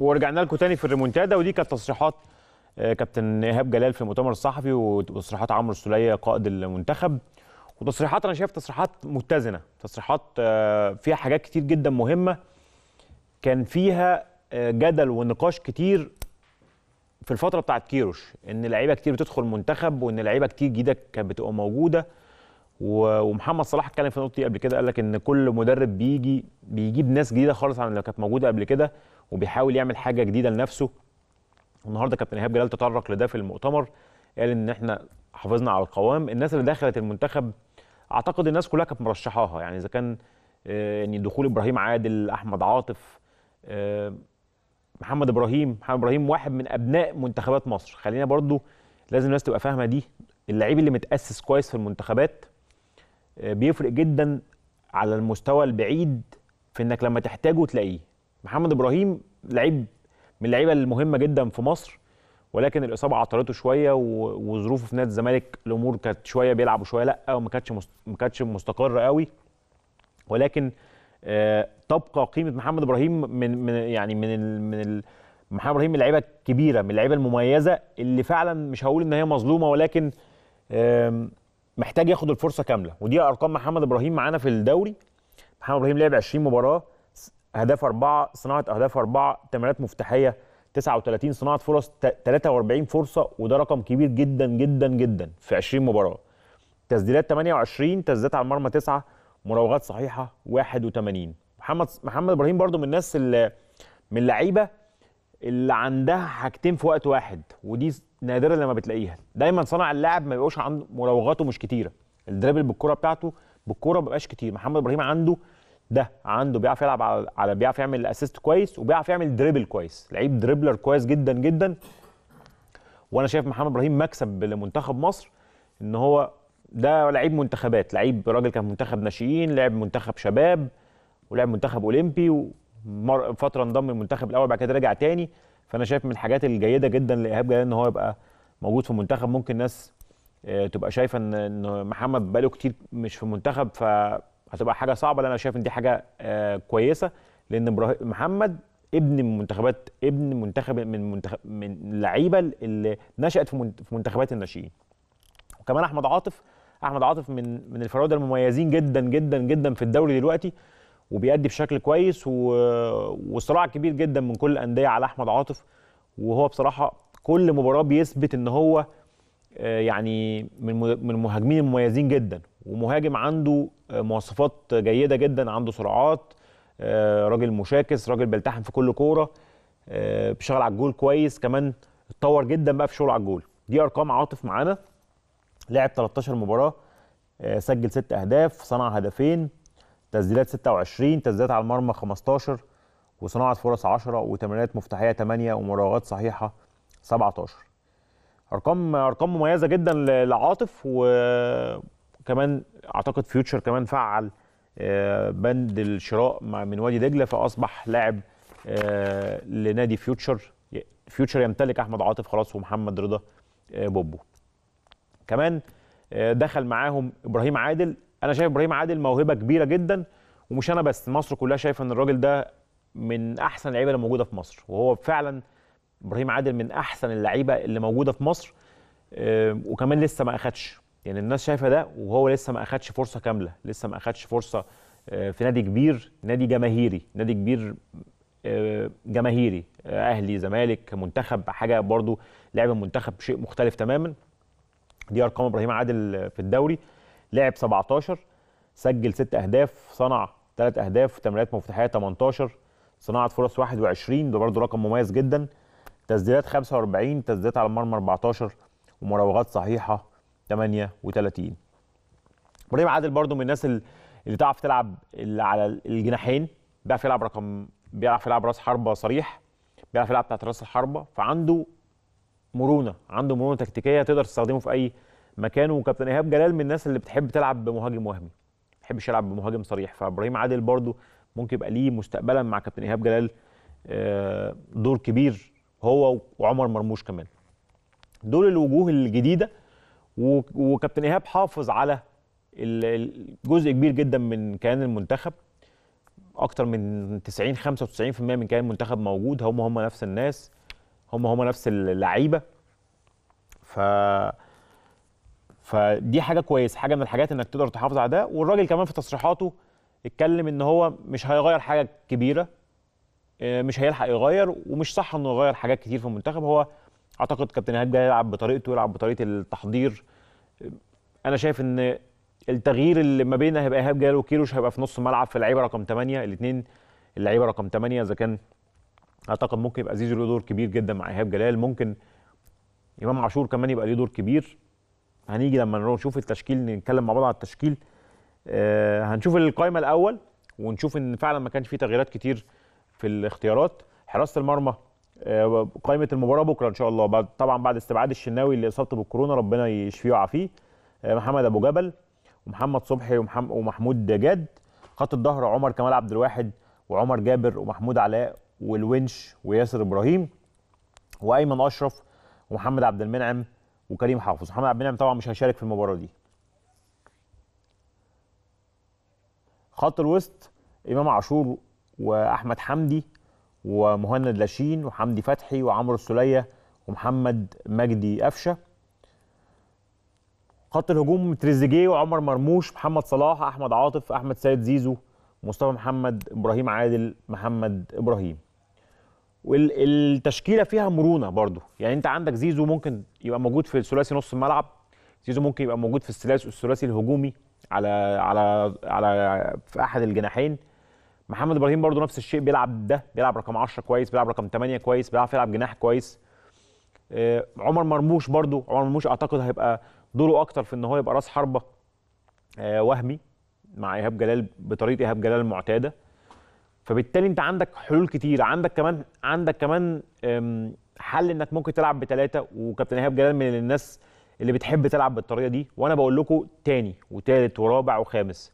ورجعنا لكم تاني في الريمونتادا ودي كانت تصريحات آه، كابتن ايهاب جلال في المؤتمر الصحفي وتصريحات عمرو السوليه قائد المنتخب وتصريحات انا شايف تصريحات متزنه تصريحات آه، فيها حاجات كتير جدا مهمه كان فيها آه، جدل ونقاش كتير في الفتره بتاعت كيروش ان لعيبه كتير بتدخل منتخب وان لعيبه كتير جديده كانت بتبقى موجوده ومحمد صلاح اتكلم في النقطه دي قبل كده قال لك ان كل مدرب بيجي بيجيب ناس جديده خالص عن اللي كانت موجوده قبل كده وبيحاول يعمل حاجه جديده لنفسه النهارده كابتن ايهاب جلال تطرق لده في المؤتمر قال ان احنا حافظنا على القوام الناس اللي دخلت المنتخب اعتقد الناس كلها كانت مرشحاها يعني اذا كان يعني دخول ابراهيم عادل احمد عاطف آه، محمد ابراهيم محمد ابراهيم واحد من ابناء منتخبات مصر خلينا برضو لازم الناس تبقى فاهمه دي اللعيب اللي متاسس كويس في المنتخبات آه، بيفرق جدا على المستوى البعيد في انك لما تحتاجه تلاقيه محمد ابراهيم لعيب من اللعيبه المهمه جدا في مصر ولكن الاصابه عطلته شويه وظروفه في نادي الزمالك الامور كانت شويه بيلعب وشويه لا وما كانتش ما كانتش مستقره قوي ولكن تبقى آه، قيمه محمد ابراهيم من من يعني من الـ من الـ محمد ابراهيم من اللعيبه الكبيره من اللعيبه المميزه اللي فعلا مش هقول ان هي مظلومه ولكن محتاج ياخد الفرصه كامله ودي ارقام محمد ابراهيم معانا في الدوري محمد ابراهيم لعب 20 مباراه اهداف اربعه صناعه اهداف اربعه تمريرات مفتاحيه 39 صناعه فرص 43 فرصه وده رقم كبير جدا جدا جدا في 20 مباراه تسديدات 28 تسديدات على المرمى 9 مراوغات صحيحه 81 محمد محمد ابراهيم برده من الناس اللي من اللعيبه اللي عندها حاجتين في وقت واحد ودي نادره لما بتلاقيها دايما صانع اللاعب ما بيبقاش عنده مراوغاته مش كتيره الدريبل بالكره بتاعته بالكره ما بيبقاش كتير محمد ابراهيم عنده ده عنده بيعرف يلعب على, على بيعرف يعمل اسيست كويس وبيعرف يعمل دريبل كويس لعيب دريبلر كويس جدا جدا وانا شايف محمد ابراهيم مكسب لمنتخب مصر ان هو ده لعيب منتخبات لعيب راجل كان منتخب ناشئين لعب منتخب شباب ولعب منتخب اولمبي و... مر... فتره انضم المنتخب الاول بعد كده رجع تاني فانا شايف من الحاجات الجيده جدا لايهاب جلال ان هو يبقى موجود في المنتخب ممكن ناس آه، تبقى شايفه ان ان محمد بقاله كتير مش في المنتخب فهتبقى حاجه صعبه لان انا شايف ان دي حاجه آه، كويسه لان محمد ابن منتخبات ابن منتخب من منتخب من اللعيبه اللي نشات في منتخبات الناشئين وكمان احمد عاطف احمد عاطف من من الفراوده المميزين جدا جدا جدا في الدوري دلوقتي وبيأدي بشكل كويس و... وصراع كبير جدا من كل الانديه على احمد عاطف وهو بصراحه كل مباراه بيثبت ان هو آه، يعني من من المهاجمين المميزين جدا ومهاجم عنده آه، مواصفات جيده جدا عنده سرعات آه، راجل مشاكس راجل بيلتحم في كل كوره بيشتغل على الجول كويس كمان اتطور جدا بقى في شغله على الجول دي ارقام عاطف معانا لعب 13 مباراه سجل 6 اهداف صنع هدفين تسديدات 26 تسديدات على المرمى 15 وصناعه فرص 10 وتمريرات مفتاحيه 8 ومراوغات صحيحه 17 ارقام ارقام مميزه جدا لعاطف وكمان اعتقد فيوتشر كمان فعل آه، بند الشراء من وادي دجله فاصبح لاعب آه، لنادي فيوتشر فيوتشر يمتلك احمد عاطف خلاص ومحمد رضا آه، بوبو كمان دخل معاهم ابراهيم عادل انا شايف ابراهيم عادل موهبه كبيره جدا ومش انا بس مصر كلها شايفه ان الراجل ده من احسن اللعيبه اللي موجوده في مصر وهو فعلا ابراهيم عادل من احسن اللعيبه اللي موجوده في مصر وكمان لسه ما اخدش يعني الناس شايفه ده وهو لسه ما اخدش فرصه كامله لسه ما اخدش فرصه آه، في نادي كبير نادي جماهيري نادي كبير آه، جماهيري آه، اهلي زمالك منتخب حاجه برضو لعب المنتخب شيء مختلف تماما دي ارقام ابراهيم عادل في الدوري لعب 17 سجل 6 اهداف صنع 3 اهداف تمريرات مفتاحيه 18 صناعه فرص 21 ده برده رقم مميز جدا تسديدات 45 تسديدات على المرمى 14 ومراوغات صحيحه 38 ابراهيم عادل برده من الناس اللي تعرف تلعب اللي على الجناحين بيعرف يلعب رقم بيعرف يلعب راس حربه صريح بيعرف يلعب بتاعت راس الحربه فعنده مرونه عنده مرونه تكتيكيه تقدر تستخدمه في اي مكانه كابتن ايهاب جلال من الناس اللي بتحب تلعب بمهاجم وهمي ما بيحبش يلعب بمهاجم صريح فابراهيم عادل برضو ممكن يبقى ليه مستقبلا مع كابتن ايهاب جلال آه، دور كبير هو وعمر مرموش كمان دول الوجوه الجديده وكابتن ايهاب حافظ على جزء كبير جدا من كيان المنتخب اكتر من 90 95% من كيان المنتخب موجود هم هم نفس الناس هم هم نفس اللعيبه ف فدي حاجه كويسه حاجه من الحاجات انك تقدر تحافظ على ده والراجل كمان في تصريحاته اتكلم ان هو مش هيغير حاجه كبيره آه، مش هيلحق يغير ومش صح انه يغير حاجات كتير في المنتخب هو اعتقد كابتن ايهاب جاي يلعب بطريقته يلعب بطريقه التحضير انا شايف ان التغيير اللي ما بين هيبقى ايهاب جاي وكيروش هيبقى في نص الملعب في اللعيبه رقم 8 الاثنين اللعيبه رقم 8 اذا كان اعتقد ممكن يبقى زيزو له دور كبير جدا مع ايهاب جلال ممكن امام عاشور كمان يبقى له دور كبير هنيجي لما نشوف التشكيل نتكلم مع بعض على التشكيل آه هنشوف القائمه الاول ونشوف ان فعلا ما كانش في تغييرات كتير في الاختيارات حراسه المرمى آه قائمه المباراه بكره ان شاء الله بعد طبعا بعد استبعاد الشناوي اللي اصابته بالكورونا ربنا يشفيه ويعافيه آه محمد ابو جبل ومحمد صبحي ومحمود جاد خط الظهر عمر كمال عبد الواحد وعمر جابر ومحمود علاء والونش وياسر ابراهيم وايمن اشرف ومحمد عبد المنعم وكريم حافظ محمد عبد المنعم طبعا مش هيشارك في المباراه دي خط الوسط امام عاشور واحمد حمدي ومهند لاشين وحمدي فتحي وعمرو السوليه ومحمد مجدي قفشه خط الهجوم تريزيجيه وعمر مرموش محمد صلاح احمد عاطف احمد سيد زيزو مصطفى محمد ابراهيم عادل محمد ابراهيم والتشكيله فيها مرونه برضو يعني انت عندك زيزو ممكن يبقى موجود في ثلاثي نص الملعب زيزو ممكن يبقى موجود في الثلاثي الهجومي على على على في احد الجناحين محمد ابراهيم برضو نفس الشيء بيلعب ده بيلعب رقم 10 كويس بيلعب رقم 8 كويس بيعرف يلعب جناح كويس آه، عمر مرموش برضو عمر مرموش اعتقد هيبقى دوره اكتر في ان هو يبقى راس حربه آه، وهمي مع ايهاب جلال بطريقه ايهاب جلال المعتاده فبالتالي انت عندك حلول كتير عندك كمان عندك كمان حل انك ممكن تلعب بثلاثه وكابتن ايهاب جلال من الناس اللي بتحب تلعب بالطريقه دي وانا بقول لكم تاني وتالت ورابع وخامس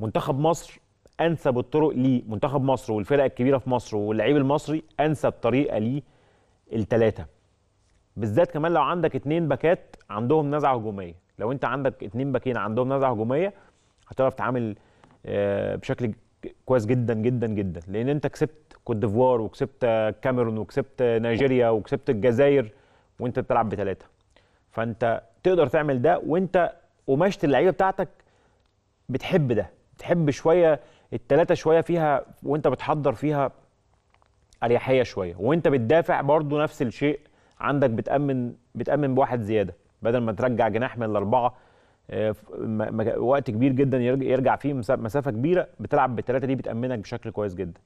منتخب مصر انسب الطرق ليه منتخب مصر والفرق الكبيره في مصر واللعيب المصري انسب طريقه ليه الثلاثه بالذات كمان لو عندك اتنين باكات عندهم نزعه هجوميه لو انت عندك اتنين باكين عندهم نزعه هجوميه هتعرف تتعامل آه، بشكل كويس جدا جدا جدا لان انت كسبت كوت ديفوار وكسبت كاميرون وكسبت نيجيريا وكسبت الجزائر وانت بتلعب بثلاثه فانت تقدر تعمل ده وانت قماشة اللعيبه بتاعتك بتحب ده بتحب شويه الثلاثه شويه فيها وانت بتحضر فيها اريحيه شويه وانت بتدافع برضو نفس الشيء عندك بتامن بتامن بواحد زياده بدل ما ترجع جناح من الاربعه آه، وقت كبير جدا يرجع فيه مسافه كبيره بتلعب بالثلاثه دي بتامنك بشكل كويس جدا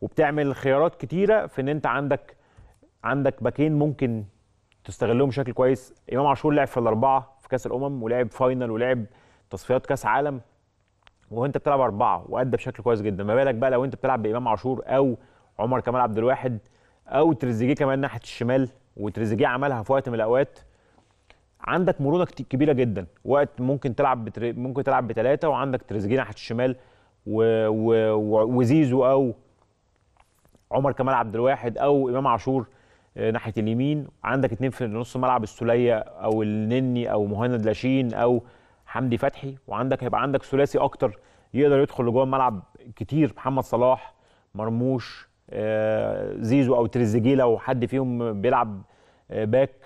وبتعمل خيارات كتيره في ان انت عندك عندك باكين ممكن تستغلهم بشكل كويس امام عاشور لعب في الاربعه في كاس الامم ولعب فاينل ولعب تصفيات كاس عالم وانت بتلعب اربعه وادى بشكل كويس جدا ما بالك بقى لو انت بتلعب بامام عاشور او عمر كمال عبد الواحد او تريزيجيه كمان ناحيه الشمال وتريزيجيه عملها في وقت من الاوقات عندك مرونه كبيره جدا وقت ممكن تلعب بتر... ممكن تلعب بثلاثه وعندك تريزيجيه ناحيه الشمال و... و... وزيزو او عمر كمال عبد الواحد او امام عاشور آه، ناحيه اليمين عندك اتنين في نص ملعب السوليه او النني او مهند لاشين او حمدي فتحي وعندك هيبقى عندك ثلاثي اكتر يقدر يدخل لجوه الملعب كتير محمد صلاح مرموش آه، زيزو او تريزيجيه لو حد فيهم بيلعب آه، باك